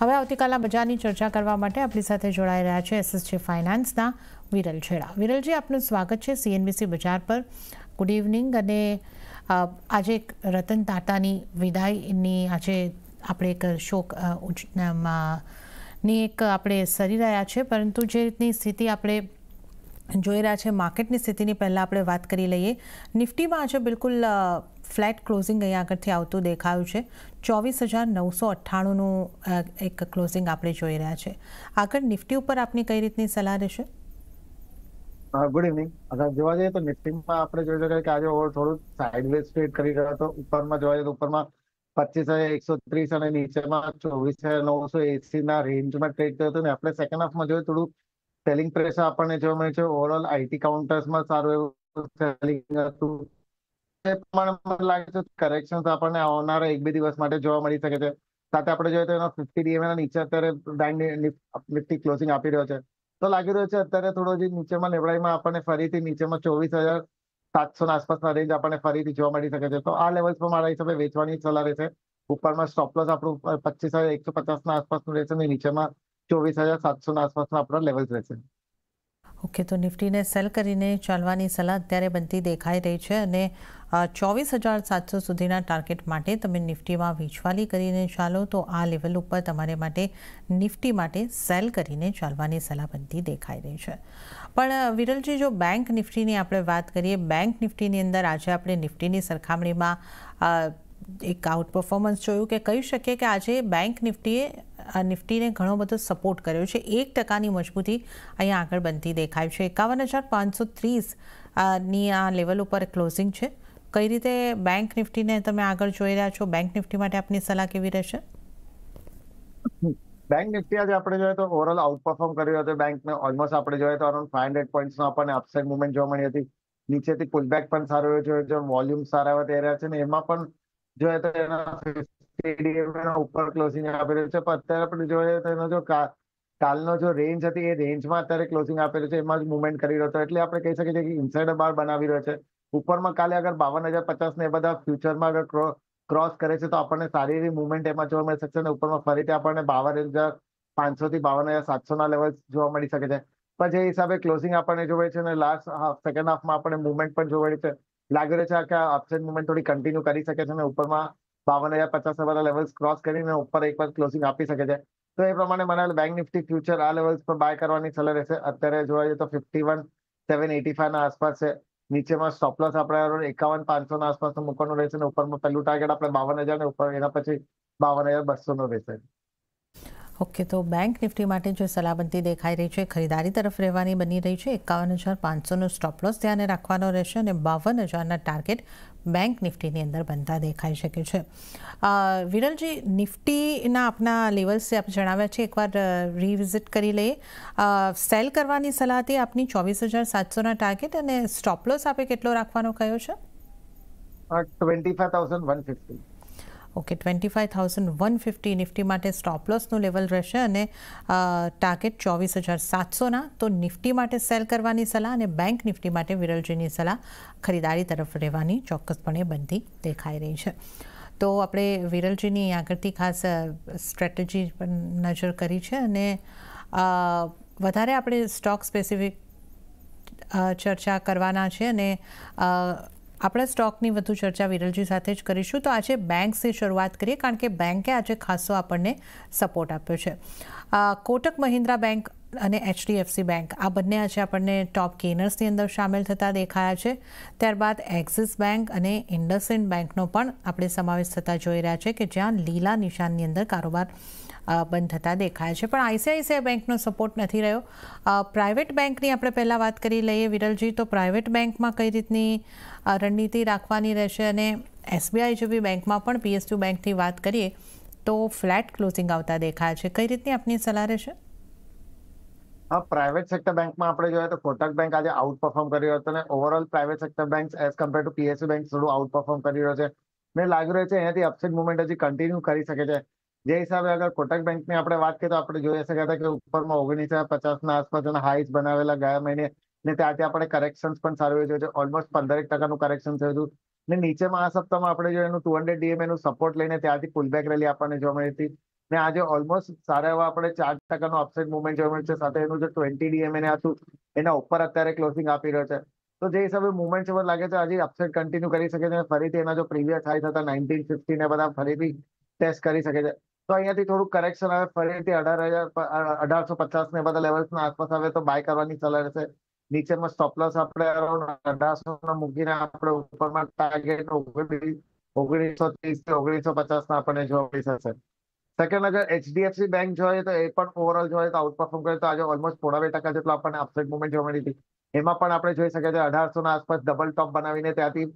હવે આવતીકાલના બજારની ચર્ચા કરવા માટે આપણી સાથે જોડાઈ રહ્યા છે એસએસજી ફાઇનાન્સના વિરલ છેડા વિરલજી આપનું સ્વાગત છે સીએનબીસી બજાર પર ગુડ ઇવનિંગ અને આજે રતન ટાટાની વિદાયની આજે આપણે એક શોક ની એક આપણે સરી રહ્યા છે પરંતુ જે રીતની સ્થિતિ આપણે જોઈ રહ્યા છે માર્કેટની સ્થિતિની પહેલાં આપણે વાત કરી લઈએ નિફ્ટીમાં આજે બિલકુલ ફ્લેટ ક્લોઝિંગ અહીંયા આગળથી આવતું દેખાયું છે ચોવીસ હજાર નવસો અઠ્ઠાણુંનું એક ક્લોઝિંગ આપણે જોઈ રહ્યા છે આગળ નિફ્ટી ઉપર આપની કઈ રીતની સલાહ રહેશે ગુડ ઇવનિંગ અગર જોવા જઈએ તો નિફ્ટીમાં આપણે જોઈ શકાય કે આજે ઓવર થોડું સાઇડવેઝ ટ્રેડ કરી રહ્યો તો ઉપરમાં જોવા જઈએ તો ઉપરમાં પચીસ હજાર એકસો ત્રીસ અને નીચેમાં ચોવીસ હજાર નવસો એસી ના રેન્જમાં ટ્રેડ થયો હતો ને આપણે સેકન્ડ હાફમાં જોઈએ થોડું સેલિંગ પ્રેશર આપણને જોવા મળે છે ઓવરઓલ આઈટી કાઉન્ટર્સમાં સારું એવું સેલિંગ હતું એ પ્રમાણે લાગે છે કરેક્શન આપણને આવનારા એક બે દિવસ માટે જોવા મળી શકે છે સાથે આપણે જોઈએ તો એનો ફિફ્ટી ડીએમએ નીચે અત્યારે નિફ્ટી ક્લોઝિંગ આપી રહ્યો છે તો લાગી રહ્યો છે અત્યારે થોડો જે નીચેમાં લેવડાઈમાં આપણને ફરીથી નીચેમાં ચોવીસ હજાર સાતસો ના આસપાસના રેન્જ આપણને ફરીથી જોવા મળી શકે છે તો આ લેવલ્સ પર મારા હિસાબે વેચવાની સલાહ રહેશે ઉપરમાં સ્ટોપ આપણું પચીસ હજાર એકસો પચાસ ના આસપાસનું રહેશે અને નીચેમાં ચોવીસ હજાર સાતસો ના આસપાસના આપણા લેવલ્સ રહેશે ओके तो निफ्टी ने सेल કરીને ચાલવાની સલાહ ત્યારે બનતી દેખાઈ રહી છે અને 24700 સુધીના ટાર્ગેટ માટે તમે નિફ્ટીમાં વેચવાલી કરીને ચાલો તો આ લેવલ ઉપર તમારે માટે નિફ્ટી માટે સેલ કરીને ચાલવાની સલાહ બનતી દેખાઈ રહી છે પણ વિરલજી જો બેંક નિફ્ટીની આપણે વાત કરીએ બેંક નિફ્ટીની અંદર આજે આપણે નિફ્ટીની સરખામણીમાં એક આઉટ પરફોર્મન્સ જોયું કે કહી શકીએ કે આજે બેંક નિફ્ટીએ નિફ્ટીને ઘણો બધો સપોર્ટ કર્યો છે એક ટકાની મજબૂતી અહીંયા આગળ બનતી દેખાય છે એકાવન હજાર પાંચસો ત્રીસની આ લેવલ ઉપર ક્લોઝિંગ છે કઈ રીતે બેંક નિફ્ટીને તમે આગળ જોઈ રહ્યા છો બેંક નિફ્ટી માટે આપની સલાહ કેવી રહેશે બેંક નિફ્ટી આજે આપણે જોઈએ તો ઓવરઓલ આઉટ પરફોર્મ કરી રહ્યો હતો બેંકને ઓલમોસ્ટ આપણે જોઈએ તો અરાઉન્ડ ફાઈવ હંડ્રેડ પોઈન્ટ્સનો આપણને અપસાઇડ મુવમેન્ટ જોવા મળી હતી નીચેથી પુલબેક પણ સારું રહ્યું છે વોલ્યુમ સારા એવા થઈ રહ્યા છે ને એમાં પણ જોઈએ તો એના ઉપર ક્લોઝિંગ આપેલું છે પણ અત્યારે આપણે જોઈએ તો એનો જો કાલનો જો રેન્જ હતી એ રેન્જમાં અત્યારે ક્લોઝિંગ આપેલું છે એમાં જ મુવમેન્ટ કરી રહ્યો હતો એટલે આપણે કહી શકીએ કે ઇનસાઇડર બાર બનાવી રહ્યો છે ઉપરમાં કાલે અગર બાવન હજાર પચાસ ને એ બધા ફ્યુચરમાં અગર ક્રોસ કરે છે તો આપણને સારી એવી મુવમેન્ટ એમાં જોવા મળી શકશે અને ઉપરમાં ફરીથી આપણને બાવન હજાર પાંચસો થી બાવન હજાર સાતસો ના લેવલ જોવા મળી શકે છે પણ જે હિસાબે ક્લોઝિંગ આપણને જોવે છે અને લાસ્ટ હાફ સેકન્ડ હાફમાં આપણને મુવમેન્ટ પણ જોવા મળી છે લાગી રહ્યું છે કે અપસેટ મુવમેન્ટ થોડી કન્ટિન્યુ કરી શકે છે અને ઉપરમાં બાવન હજાર પચાસ વાળા લેવલ્સ ક્રોસ કરીને ઉપર એકવાર ક્લોઝિંગ આપી શકે છે તો એ પ્રમાણે મને બેંક નિફ્ટી ફ્યુચર આ લેવલ્સ પર બાય કરવાની સલાહ રહેશે અત્યારે જોવા જઈએ તો fifty one seven eighty five ના આસપાસ છે નીચેમાં સ્ટોપલોસ આપણે એકાવન પાંચસો ના આસપાસ મૂકવાનું રહેશે અને ઉપરમાં પહેલું ટાર્ગેટ આપણે બાવન હજાર ને ઉપર એના પછી બાવન હજાર બસો નો રહેશે ઓકે તો બેંક નિફ્ટી માટે જે સલામતી દેખાઈ રહી છે ખરીદારી તરફ રહેવાની બની રહી છે એકાવન હજાર પાંચસોનો સ્ટોપલોસ ધ્યાને રાખવાનો રહેશે અને બાવન હજારના ટાર્ગેટ બેંક નિફ્ટીની અંદર બનતા દેખાઈ શકે છે વિરલજી નિફ્ટીના આપના લેવલ્સે આપ જણાવ્યા છે એકવાર રિવિઝિટ કરી લઈએ સેલ કરવાની સલાહ હતી આપની ચોવીસ હજાર સાતસોના ટાર્ગેટ અને સ્ટોપલોસ આપે કેટલો રાખવાનો કયો છે twenty five thousand one fifty okay twenty five thousand one fifty Nifty માટે સ્ટોપ લેવલ રહેશે અને ટાર્ગેટ ચોવીસ હજાર સાતસોના તો નિફ્ટી માટે સેલ કરવાની સલાહ અને બેંક નિફ્ટી માટે વિરલજીની સલાહ ખરીદારી તરફ રહેવાની ચોક્કસપણે બનતી દેખાઈ રહી છે તો આપણે વિરલજીની આગળથી ખાસ સ્ટ્રેટેજી પણ નજર કરી છે અને વધારે આપણે સ્ટોક સ્પેસિફિક ચર્ચા કરવાના છે અને આપણે સ્ટોકની વધુ ચર્ચા વિરલજી સાથે જ કરીશું તો આજે બેંક્સથી શરૂઆત કરીએ કારણ કે બેંકે આજે ખાસો આપણને સપોર્ટ આપ્યો છે કોટક મહિન્દ્રા બેંક અને એચડીએફસી બેંક આ બંને આજે આપણને ટોપ ગેનર્સની અંદર સામેલ થતા દેખાયા છે ત્યારબાદ એક્સિસ બેંક અને ઇન્ડસઇન્ડ બેંકનો પણ આપણે સમાવેશ થતા જોઈ રહ્યા છે કે જ્યાં લીલા નિશાનની અંદર કારોબાર બંધ થતા દેખાય છે પણ આઈસીઆઈસીઆઈ બેંકનો સપોર્ટ નથી રહ્યો પ્રાઇવેટ બેંકની આપણે પહેલાં વાત કરી લઈએ વિરલજી તો પ્રાઇવેટ બેંકમાં કઈ રીતની રણનીતિ રાખવાની રહેશે અને એસબીઆઈ જેવી બેંકમાં પણ પીએસયુ બેંકની વાત કરીએ તો ફ્લેટ ક્લોઝિંગ આવતા દેખાય છે કઈ રીતની આપની સલાહ રહેશે હા પ્રાઇવેટ સેક્ટર બેંકમાં આપણે જોઈએ તો કોટક બેંક આજે આઉટ પરફોર્મ કરી રહ્યો હતો અને overall private sector bank as compare to PSU bank થોડું આઉટ પરફોર્મ કરી રહ્યો છે મેં લાગી રહ્યું છે એનાથી અપસેટ મુવમેન્ટ હજી કન્ટિન્યુ કરી શકે છે જે હિસાબે અગર કોટક ની આપણે વાત કરીએ તો આપણે જોઈ શક્યા હતા કે ઉપરમાં ઓગણીસ હજાર પચાસના આસપાસના હાઈસ બનાવેલા ગયા મહિને ને ત્યાંથી આપણે કરેક્શન પણ સારું જોયું છે ઓલમોસ્ટ પંદરેક નું કરેક્શન થયું હતું ને નીચેમાં આ સપ્તાહમાં આપણે જોયું એનું ટુ હંડ્રેડ ડીએમએનું સપોર્ટ લઈને ત્યાંથી પુલબેક રેલી આપણને જોવા મળી હતી ને આજે ઓલમોસ્ટ સારા એવા આપણે ચાર ટકાનું અપસાઇડ મુવમેન્ટ જોવા મળ્યું છે સાથે એનું જે ટ્વેન્ટી ડીએમએને હતું એના ઉપર અત્યારે ક્લોઝિંગ આપી રહ્યો છે તો જે હિસાબે મુવમેન્ટ છે લાગે છે હજી અપસેટ કન્ટિન્યુ કરી શકે છે ફરીથી એના જો પ્રીવિયસ હાઈ થતા નાઇન્ટીન ફિફ્ટી ને બધા ફરીથી ટેસ્ટ કરી શકે છે તો અહીંયાથી થોડું કરેક્શન આવે ફરીથી અઢાર હજાર અઢારસો પચાસ ને બધા ના આસપાસ આવે તો બાય કરવાની સલાહ રહેશે નીચેમાં સ્ટોપલસ આપણે અઢારસો મૂકીને આપણે ઉપરમાં ટાર્ગેટ ઓગણીસો ત્રીસ થી ઓગણીસો પચાસ ના આપણને જોવા મળી શકશે સેકન્ડ અગર એચડીએફસી બેંક જોઈએ તો એ પણ ઓવરઓલ જોઈએ તો આઉટ પરફોર્મ કરે તો આજે ઓલમોસ્ટ પોણા બે ટકા જેટલો આપણને અપસાઇડ મુવમેન્ટ જોવા મળી હતી એમાં પણ આપણે જોઈ શકીએ છીએ અઢારસો ના આસપાસ ડબલ ટોપ બનાવીને ત્યાંથી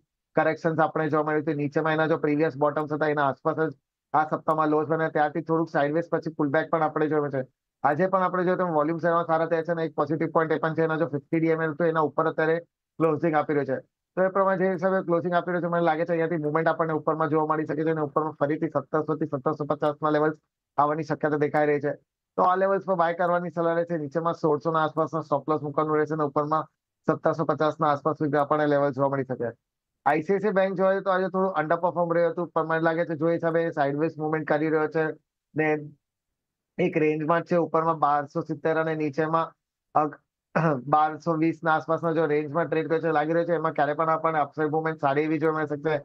કરેક્શન આપણે જોવા મળ્યું હતું નીચેમાં એના જો પ્રીવિયસ બોટમ્સ હતા એના આસપાસ જ આ સપ્તાહમાં લોસ બને ત્યારથી થોડુંક સાઇડવેઝ પછી ફૂલબેક પણ આપણે જોયું છે આજે પણ આપણે જોઈએ તો વોલ્યુમ સેવા સારા થયા છે અને એક પોઝિટિવ પોઈન્ટ એ પણ છે એના જો ફિફ્ટી ડીએમએ તો એના ઉપર અત્યારે ક્લોઝિંગ આપી રહ્યો છે તો એ પ્રમાણે જે હિસાબે ક્લોઝિંગ આપી રહ્યો છે મને લાગે છે અહીંયાથી મુવમેન્ટ આપણને ઉપરમાં જોવા મળી શકે છે અને ઉપરમાં ફરીથી સત્તરસો થી સત્તરસો પચાસના લેવલ આવવાની શક્યતા દેખાઈ રહી છે તો આ લેવલ્સ પર બાય કરવાની સલાહ છે નીચેમાં સોળસો ના આસપાસના સ્ટોપલોસ મૂકવાનું રહેશે અને ઉપરમાં સત્તરસો પચાસના આસપાસ સુધી આપણને લેવલ જોવા મળી શકે આઈસીઆઈસી બેંક જોઈએ તો આજે થોડું અંડર પરફોર્મ રહ્યું હતું પણ મને લાગે છે જો એ હિસાબે સાઇડવેઝ મુવમેન્ટ કરી રહ્યો છે ને એક રેન્જમાં છે ઉપરમાં બારસો સિત્તેર અને નીચેમાં બારસો વીસ ના આસપાસનો જો રેન્જમાં ટ્રેડ કર્યો છે લાગી રહ્યો છે એમાં ક્યારે પણ આપણને અપસાઇડ મુવમેન્ટ સારી એવી જોવા મળી શકશે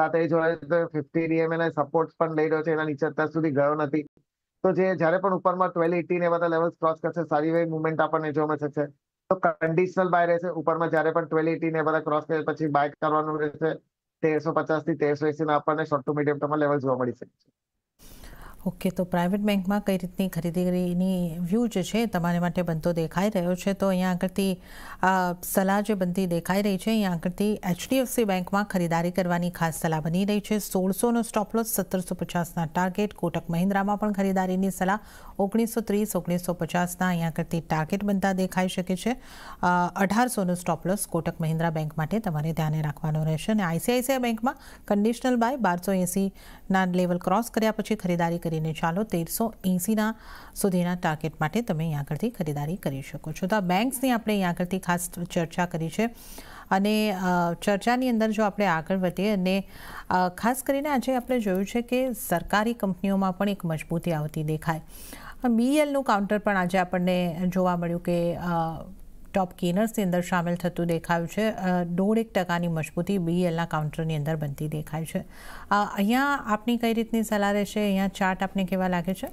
સાથે જોઈએ તો ફિફ્ટી ડીએમએ સપોર્ટ પણ લઈ રહ્યો છે એના નીચે અત્યાર સુધી ગયો નથી તો જે જ્યારે પણ ઉપરમાં ટ્વેલ્વ એટીન એ બધા લેવલ ક્રોસ કરશે સારી એવી મુવમેન્ટ આપણને જોવા મળી શકશે તો કન્ડિશનલ બાય રહેશે ઉપરમાં જ્યારે પણ ટ્વેલ્વ એટી ને બધા ક્રોસ કરે પછી બાય કરવાનું રહેશે તેરસો પચાસ થી તેરસો એસી આપણને શોર્ટ ટુ મીડિયમ ટર્મમાં લેવલ જોવા મળી શકે છે ओके तो प्राइवेट बैंक માં કઈ રીત ની ખરીદી ખરીદી ની વ્યુઝ છે તમારે માટે બનતો દેખાઈ રહ્યો છે તો અહીંયા આકૃતિ સલાહ જે બનતી દેખાઈ રહી છે અહીંયા આકૃતિ HDFC બેંક માં ખરીદારી કરવાની ખાસ સલાહ બની રહી છે 1600 નો સ્ટોપ લોસ 1750 ના ટાર્ગેટ કોટક મહિન્દ્રા માં પણ ખરીદારી ની સલાહ 1930 1950 ના અહીંયા આકૃતિ ટાર્ગેટ બનતા દેખાઈ શકે છે 1800 નો stop loss Kotak Mahindra bank માટે તમારે ધ્યાન એ રાખવાનું રહેશે અને ICICI બેંક માં કન્ડિશનલ બાય 1280 ના લેવલ ક્રોસ કર્યા પછી ખરીદારી કરીને ચાલો તેરસો એંસીના સુધીના ટાર્ગેટ માટે તમે અહીં આગળથી ખરીદારી કરી શકો છો તો આ બેન્ક્સની આપણે અહીં આગળથી ખાસ ચર્ચા કરી છે અને ચર્ચાની અંદર જો આપણે આગળ વધીએ અને ખાસ કરીને આજે આપણે જોયું છે કે સરકારી કંપનીઓમાં પણ એક મજબૂતી આવતી દેખાય બીએલનું કાઉન્ટર પણ આજે આપણને જોવા મળ્યું કે ટોપ ગેનર્સની અંદર સામેલ થતું દેખાયું છે દોઢ એક ટકાની મજબૂતી બીએલના કાઉન્ટરની અંદર બનતી દેખાય છે અહીંયા આપની કઈ રીતની સલાહ રહેશે અહીંયા ચાર્ટ આપને કેવા લાગે છે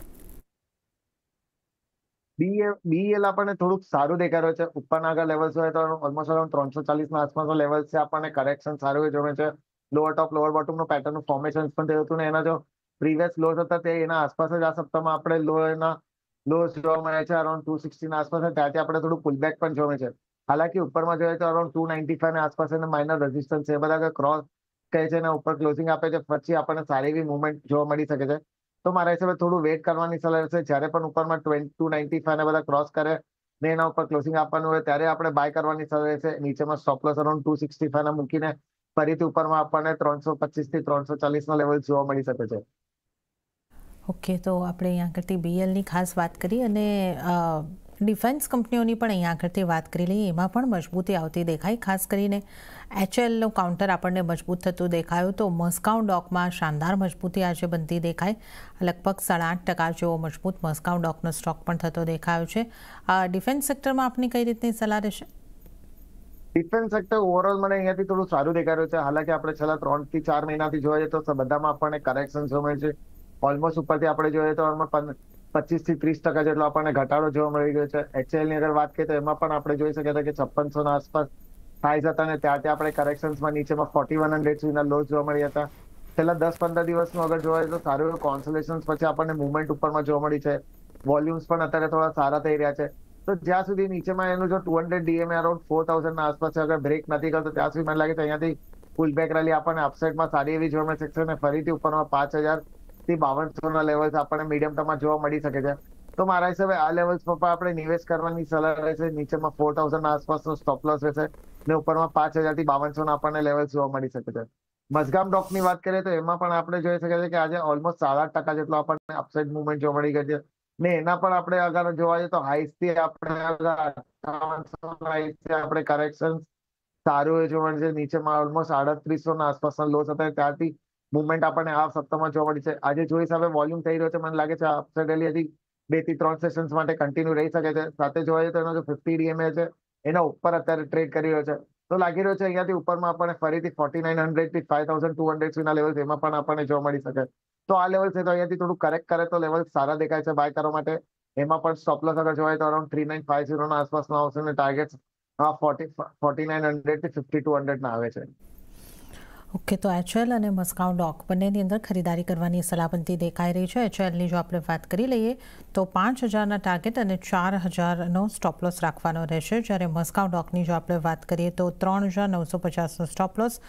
બીએલ આપણને થોડુંક સારું દેખાઈ રહ્યો છે ઉપરના આગળ લેવલ્સ હોય તો ઓલમોસ્ટ અરાઉન્ડ ત્રણસો ચાલીસના આસપાસ લેવલ છે આપણને કરેક્શન સારું એ જોવે છે લોઅર ટોપ લોઅર બોટમનું પેટર્ન ફોર્મેશન પણ થયું હતું ને એના જો પ્રીવિયસ લો હતા તે એના આસપાસ જ આ સપ્તાહમાં આપણે લો એના લોસ જોવા મળે છે અરાઉન્ડ ટુ સિક્સટીના આસપાસ અને ત્યાંથી આપણે થોડું બેક પણ જોવા છે હાલાકી ઉપરમાં જોઈએ તો અરાઉન્ડ ટુ નાઇન્ટી ફાઈવના આસપાસ અને માઇનર રેઝિસ્ટન્સ એ બધા ક્રોસ કહે છે અને ઉપર ક્લોઝિંગ આપે છે પછી આપણને સારી એવી મુવમેન્ટ જોવા મળી શકે છે તો મારા હિસાબે થોડું વેટ કરવાની સલાહ રહેશે જ્યારે પણ ઉપરમાં ટુ નાઇન્ટી ફાઈવ બધા ક્રોસ કરે ને એના ઉપર ક્લોઝિંગ આપવાનું હોય ત્યારે આપણે બાય કરવાની સલાહ રહેશે નીચેમાં સ્ટોપ અરાઉન્ડ ટુ સિક્સટી ફાઈવના મૂકીને ફરીથી ઉપરમાં આપણને ત્રણસો પચીસ થી ત્રણસો ચાલીસનો લેવલ જોવા મળી શકે છે ઓકે તો આપણે અહીંયા આગળથી બીએલની ખાસ વાત કરી અને ડિફેન્સ કંપનીઓની પણ અહીંયા આગળથી વાત કરી લઈએ એમાં પણ મજબૂતી આવતી દેખાઈ ખાસ કરીને એચએલનું કાઉન્ટર આપણને મજબૂત થતું દેખાયું તો મસ્કાઉન ડોકમાં શાનદાર મજબૂતી આજે બનતી દેખાય લગભગ સાડા આઠ ટકા જેવો મજબૂત મસ્કાઉન ડોકનો સ્ટોક પણ થતો દેખાયો છે ડિફેન્સ સેક્ટરમાં આપની કઈ રીતની સલાહ રહેશે ડિફેન્સ સેક્ટર ઓવરઓલ મને અહીંયાથી થોડું સારું દેખાઈ છે હાલાકી આપણે છેલ્લા ત્રણ થી ચાર મહિનાથી જોઈએ તો બધામાં આપણને કરેક્શન જોવે છે ઓલમોસ્ટ ઉપરથી આપણે જોઈએ તો ઓલમોસ્ટ પચીસ થી ત્રીસ ટકા જેટલો આપણને ઘટાડો જોવા મળી રહ્યો છે એચએલ ની અગર વાત કરીએ તો એમાં પણ આપણે જોઈ શકીએ કે છપ્પનસો ના આસપાસ થાય છે અને ત્યાંથી આપણે કરેક્શન્સમાં નીચેમાં ફોર્ટી વન હંડ્રેડ સુધીના લોસ જોવા મળ્યા હતા છેલ્લા દસ પંદર દિવસનું અગર જોવા તો સારું એવું કોન્સોલેશન પછી આપણને મુવમેન્ટ ઉપરમાં જોવા મળી છે વોલ્યુમ્સ પણ અત્યારે થોડા સારા થઈ રહ્યા છે તો જ્યાં સુધી નીચેમાં એનું જો two hundred DM around four થાઉઝન્ડના આસપાસ અગર બ્રેક નથી કરતો ત્યાં સુધી મને લાગે છે અહીંયાથી ફૂલ બેક રેલી આપણને અપસેટમાં સારી એવી જોવા મળી શકશે અને ફરીથી ઉપરમાં પાંચ હજાર થી બાવનસો ના લેવલ્સ આપણને મીડિયમ ટર્મમાં જોવા મળી શકે છે તો મારા હિસાબે આ લેવલ્સ પર આપણે નિવેશ કરવાની સલાહ રહેશે નીચેમાં ફોર થાઉઝન્ડ આસપાસનો સ્ટોપ લોસ રહેશે ને ઉપરમાં પાંચ હજાર થી બાવનસો ના આપણને લેવલ્સ જોવા મળી શકે છે ડોક ની વાત કરીએ તો એમાં પણ આપણે જોઈ શકીએ છીએ કે આજે ઓલમોસ્ટ સાડા ટકા જેટલો આપણને અપસાઇડ મુવમેન્ટ જોવા મળી ગયો છે ને એના પણ આપણે આગળ જોવા જઈએ તો હાઈસ થી આપણે આપણે કરેક્શન સારું એ જોવા મળે છે નીચેમાં ઓલમોસ્ટ આડત્રીસો ના આસપાસના લોસ હતા ત્યારથી મુવમેન્ટ આપણને આ સપ્તાહમાં જોવા મળી છે આજે જોઈશ હવે વોલ્યુમ થઈ રહ્યો છે મને લાગે છે અપસાઇડલી હજી બે થી ત્રણ સેશન્સ માટે કન્ટિન્યુ રહી શકે છે સાથે જોવા જઈએ તો એનો જો ફિફ્ટી ડીએમએ છે એના ઉપર અત્યારે ટ્રેડ કરી રહ્યો છે તો લાગી રહ્યો છે અહીંયાથી ઉપરમાં આપણને ફરીથી ફોર્ટી નાઇન હંડ્રેડ થી ફાઈવ થાઉઝન્ડ ટુ હંડ્રેડ સુધીના લેવલ એમાં પણ આપણને જોવા મળી શકે તો આ લેવલ છે તો અહીંયાથી થોડું કરેક્ટ કરે તો લેવલ સારા દેખાય છે બાય કરવા માટે એમાં પણ સ્ટોપ લોસ અગર જોવાય તો અરાઉન્ડ થ્રી નાઇન ફાઈવ ના આસપાસનો આવશે અને target forty forty nine hundred થી ફિફ્ટી ટુ હંડ્રેડ ના આવે છે ઓકે તો એચએલ અને મસ્કાઉ ડોક બંનેની અંદર ખરીદારી કરવાની સલાહ દેખાઈ રહી છે એચએલની જો આપણે વાત કરી લઈએ તો પાંચ હજારના ટાર્ગેટ અને ચાર હજારનો સ્ટોપલોસ રાખવાનો રહેશે જ્યારે મસ્કાઉ ડોકની જો આપણે વાત કરીએ તો ત્રણ હજાર નવસો પચાસનો સ્ટોપલોસ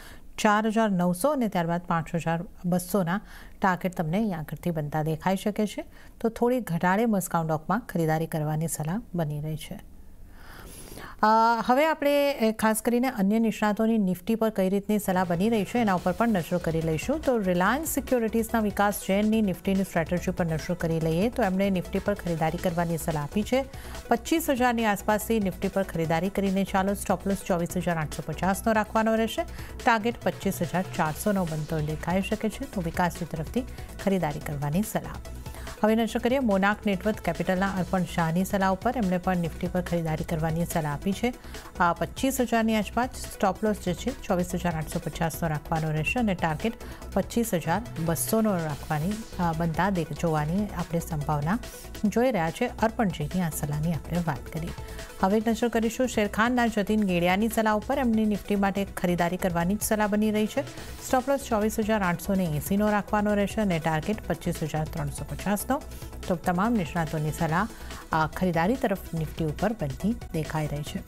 ચાર હજાર નવસો અને ત્યારબાદ પાંચ હજાર બસોના ટાર્ગેટ તમને અહીં આગળથી બનતા દેખાઈ શકે છે તો થોડી ઘટાડે મસ્કાઉ ડોકમાં ખરીદારી કરવાની સલાહ બની રહી છે હવે આપણે ખાસ કરીને અન્ય નિષ્ણાતોની નિફ્ટી પર કઈ રીતની સલાહ બની રહી છે એના ઉપર પણ નજર કરી લઈશું તો રિલાયન્સ સિક્યોરિટીઝના વિકાસ જૈનની નિફ્ટીની સ્ટ્રેટેજી પર નજર કરી લઈએ તો એમણે નિફ્ટી પર ખરીદારી કરવાની સલાહ આપી છે પચીસ હજારની આસપાસથી નિફ્ટી પર ખરીદારી કરીને ચાલો સ્ટોપલોસ ચોવીસ હજાર આઠસો પચાસનો રાખવાનો રહેશે ટાર્ગેટ પચીસ હજાર ચારસોનો બનતો દેખાઈ શકે છે તો વિકાસની તરફથી ખરીદારી કરવાની સલાહ હવે નજર કરીએ મોનાક નેટવર્ક કેપિટલના અર્પણ શાહની સલાહ ઉપર એમણે પણ નિફ્ટી પર ખરીદારી કરવાની સલાહ આપી છે આ પચીસ હજારની આસપાસ સ્ટોપ જે છે ચોવીસ હજાર આઠસો પચાસનો રાખવાનો રહેશે અને ટાર્ગેટ પચીસ હજાર બસોનો રાખવાની બનતા જોવાની આપણે સંભાવના જોઈ રહ્યા છે અર્પણજીની આ સલાહની આપણે વાત કરી હવે નજર કરીશું શેરખાનના જતીન ગેડિયાની સલાહ ઉપર એમની નિફ્ટી માટે ખરીદારી કરવાની જ સલાહ બની રહી છે સ્ટોપલોસ ચોવીસ હજાર આઠસો ને એંસીનો રાખવાનો રહેશે અને ટાર્ગેટ પચીસ હજાર ત્રણસો પચાસ હતો તો તમામ નિષ્ણાતોની સલાહ આ ખરીદારી તરફ નિફ્ટી ઉપર બનતી દેખાઈ રહી છે